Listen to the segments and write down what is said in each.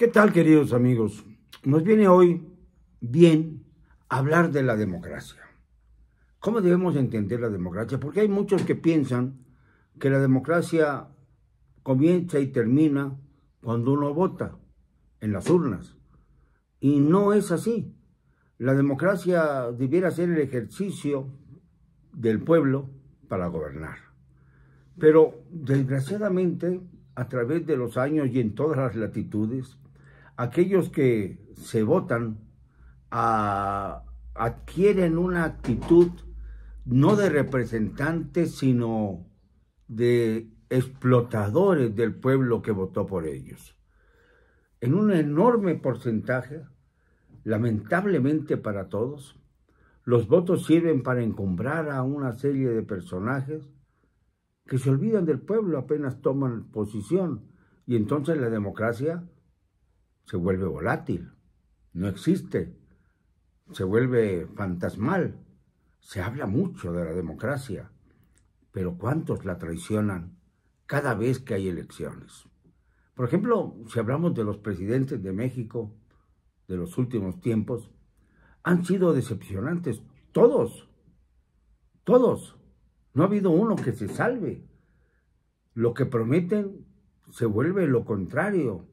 ¿Qué tal, queridos amigos? Nos viene hoy bien hablar de la democracia. ¿Cómo debemos entender la democracia? Porque hay muchos que piensan que la democracia comienza y termina cuando uno vota en las urnas. Y no es así. La democracia debiera ser el ejercicio del pueblo para gobernar. Pero desgraciadamente, a través de los años y en todas las latitudes, aquellos que se votan adquieren una actitud no de representantes, sino de explotadores del pueblo que votó por ellos. En un enorme porcentaje, lamentablemente para todos, los votos sirven para encumbrar a una serie de personajes que se olvidan del pueblo apenas toman posición y entonces la democracia se vuelve volátil, no existe, se vuelve fantasmal. Se habla mucho de la democracia, pero ¿cuántos la traicionan cada vez que hay elecciones? Por ejemplo, si hablamos de los presidentes de México de los últimos tiempos, han sido decepcionantes todos, todos. No ha habido uno que se salve. Lo que prometen se vuelve lo contrario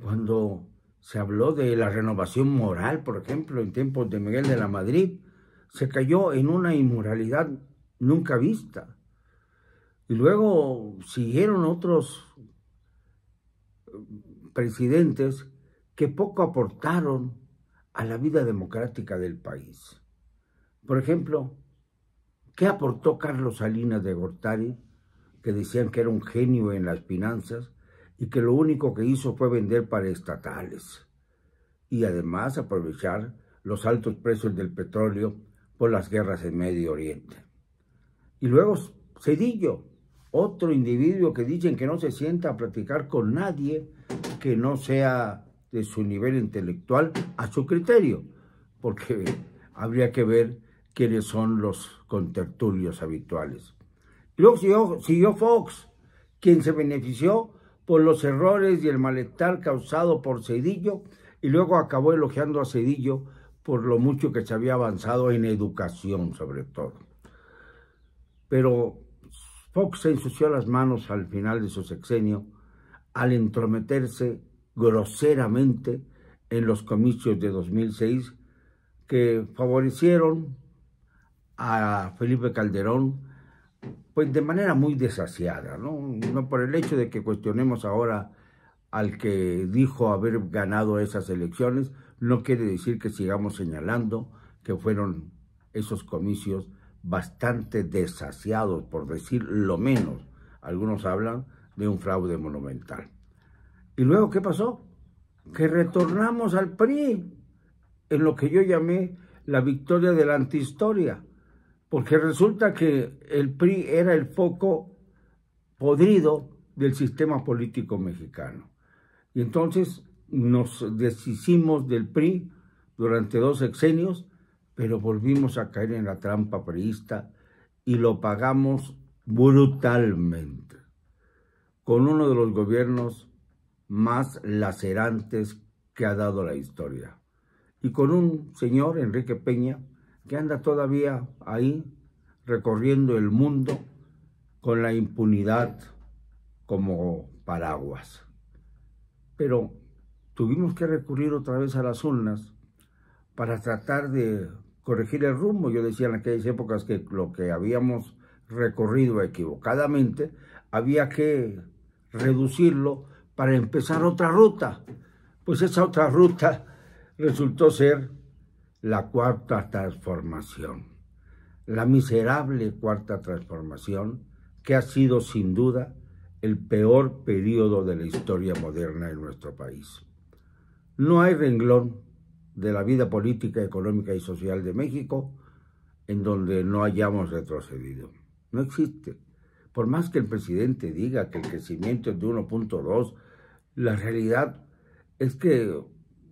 cuando se habló de la renovación moral, por ejemplo, en tiempos de Miguel de la Madrid, se cayó en una inmoralidad nunca vista. Y luego siguieron otros eh, presidentes que poco aportaron a la vida democrática del país. Por ejemplo, ¿qué aportó Carlos Salinas de Gortari, que decían que era un genio en las finanzas? y que lo único que hizo fue vender para estatales y además aprovechar los altos precios del petróleo por las guerras en Medio Oriente. Y luego Cedillo, otro individuo que dicen que no se sienta a platicar con nadie que no sea de su nivel intelectual a su criterio, porque habría que ver quiénes son los contertulios habituales. Y luego siguió, siguió Fox, quien se benefició por los errores y el malestar causado por Cedillo y luego acabó elogiando a Cedillo por lo mucho que se había avanzado en educación sobre todo. Pero Fox se ensució las manos al final de su sexenio al entrometerse groseramente en los comicios de 2006 que favorecieron a Felipe Calderón pues de manera muy desasiada, ¿no? ¿no? por el hecho de que cuestionemos ahora al que dijo haber ganado esas elecciones, no quiere decir que sigamos señalando que fueron esos comicios bastante desasiados, por decir lo menos. Algunos hablan de un fraude monumental. ¿Y luego qué pasó? Que retornamos al PRI, en lo que yo llamé la victoria de la antihistoria porque resulta que el PRI era el foco podrido del sistema político mexicano. Y entonces nos deshicimos del PRI durante dos sexenios, pero volvimos a caer en la trampa priista y lo pagamos brutalmente, con uno de los gobiernos más lacerantes que ha dado la historia, y con un señor, Enrique Peña, que anda todavía ahí recorriendo el mundo con la impunidad como paraguas. Pero tuvimos que recurrir otra vez a las urnas para tratar de corregir el rumbo. Yo decía en aquellas épocas que lo que habíamos recorrido equivocadamente había que reducirlo para empezar otra ruta. Pues esa otra ruta resultó ser la cuarta transformación, la miserable cuarta transformación que ha sido sin duda el peor periodo de la historia moderna en nuestro país. No hay renglón de la vida política, económica y social de México en donde no hayamos retrocedido. No existe. Por más que el presidente diga que el crecimiento es de 1.2, la realidad es que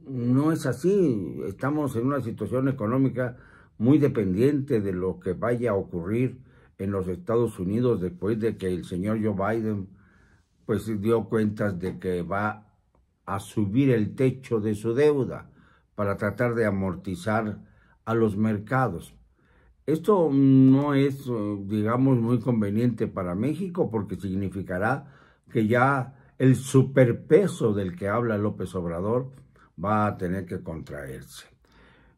no es así. Estamos en una situación económica muy dependiente de lo que vaya a ocurrir en los Estados Unidos después de que el señor Joe Biden pues dio cuentas de que va a subir el techo de su deuda para tratar de amortizar a los mercados. Esto no es, digamos, muy conveniente para México porque significará que ya el superpeso del que habla López Obrador va a tener que contraerse.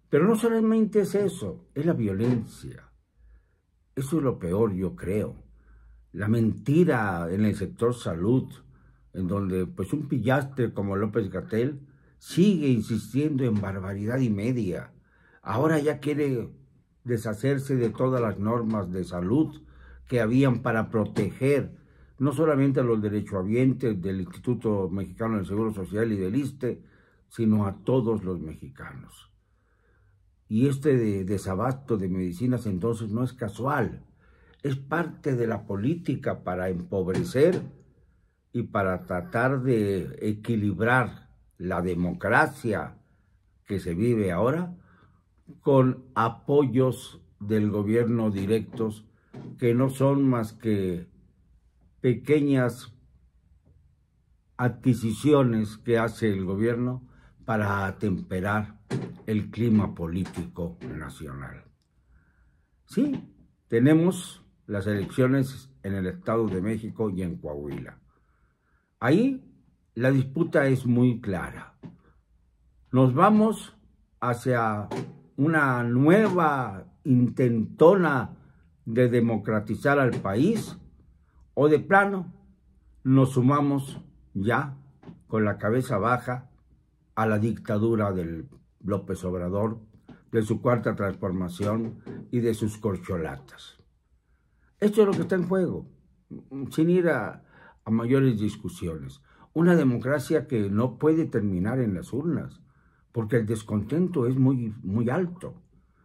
Pero no solamente es eso, es la violencia. Eso es lo peor, yo creo. La mentira en el sector salud, en donde pues un pillaste como López Gatel sigue insistiendo en barbaridad y media. Ahora ya quiere deshacerse de todas las normas de salud que habían para proteger no solamente a los derechohabientes del Instituto Mexicano del Seguro Social y del ISTE, sino a todos los mexicanos. Y este desabasto de medicinas entonces no es casual, es parte de la política para empobrecer y para tratar de equilibrar la democracia que se vive ahora con apoyos del gobierno directos que no son más que pequeñas adquisiciones que hace el gobierno para atemperar el clima político nacional. Sí, tenemos las elecciones en el Estado de México y en Coahuila. Ahí la disputa es muy clara. Nos vamos hacia una nueva intentona de democratizar al país o de plano nos sumamos ya con la cabeza baja a la dictadura del López Obrador, de su cuarta transformación y de sus corcholatas. Esto es lo que está en juego, sin ir a, mayores discusiones. Una democracia que no puede terminar en las urnas, porque el descontento es muy, muy alto,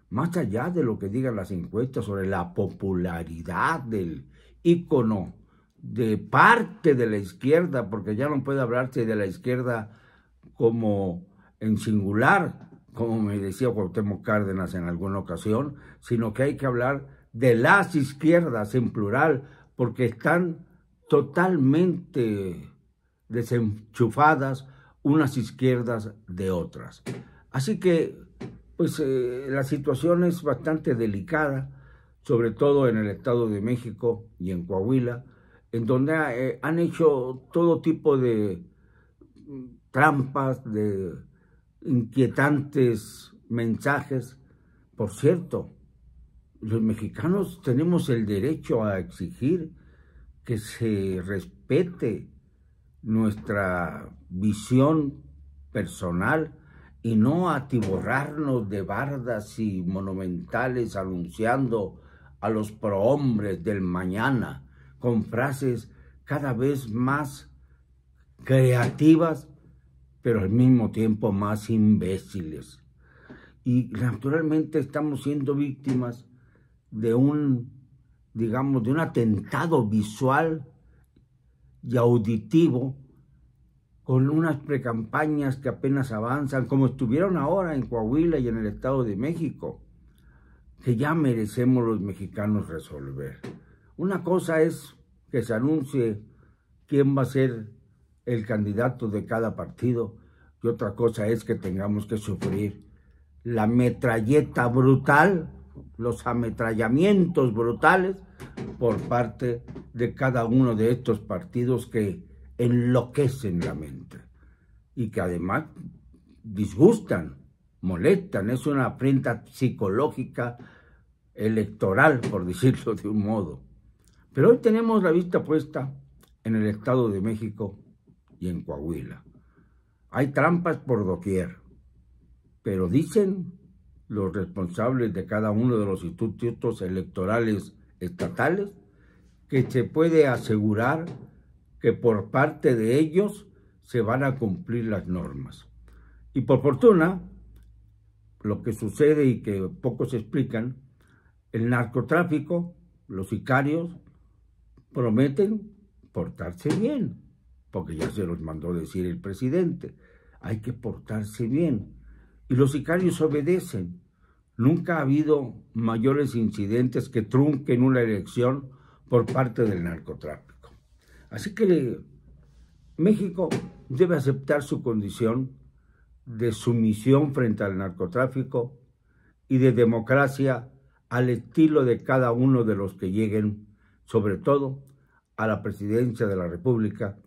más allá de lo que digan las encuestas sobre la popularidad del ícono de parte de la izquierda, porque ya no puede hablarse de la izquierda como en singular, como me decía Cuauhtémoc Cárdenas en alguna ocasión, sino que hay que hablar de las izquierdas en plural, porque están totalmente desenchufadas unas izquierdas de otras. Así que, pues, eh, la situación es bastante delicada, sobre todo en el Estado de México y en Coahuila, en donde eh, han hecho todo tipo de trampas, de inquietantes mensajes. Por cierto, los mexicanos tenemos el derecho a exigir que se respete nuestra visión personal y no atiborrarnos de bardas y monumentales anunciando a los prohombres del mañana con frases cada vez más creativas pero al mismo tiempo más imbéciles. Y naturalmente estamos siendo víctimas de un, digamos, de un atentado visual y auditivo con unas precampañas que apenas avanzan, como estuvieron ahora en Coahuila y en el Estado de México, que ya merecemos los mexicanos resolver. Una cosa es que se anuncie quién va a ser el candidato de cada partido y otra cosa es que tengamos que sufrir la metralleta brutal, los ametrallamientos brutales por parte de cada uno de estos partidos que enloquecen la mente y que además disgustan, molestan, es una afrenta psicológica electoral, por decirlo de un modo. Pero hoy tenemos la vista puesta en el Estado de México y en Coahuila. Hay trampas por doquier, pero dicen los responsables de cada uno de los institutos electorales estatales que se puede asegurar que por parte de ellos se van a cumplir las normas. Y por fortuna, lo que sucede y que pocos explican, el narcotráfico, los sicarios, prometen portarse bien porque ya se los mandó decir el presidente. Hay que portarse bien. Y los sicarios obedecen. Nunca ha habido mayores incidentes que trunquen una elección por parte del narcotráfico. Así que México debe aceptar su condición de sumisión frente al narcotráfico y de democracia al estilo de cada uno de los que lleguen, sobre todo a la presidencia de la República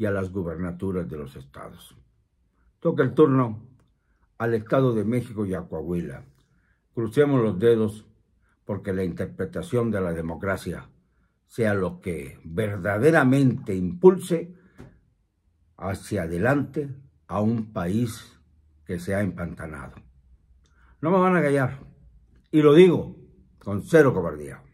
y a las gubernaturas de los estados. Toca el turno al Estado de México y a Coahuila. Crucemos los dedos porque la interpretación de la democracia sea lo que verdaderamente impulse hacia adelante a un país que se ha empantanado. No me van a callar, y lo digo con cero cobardía.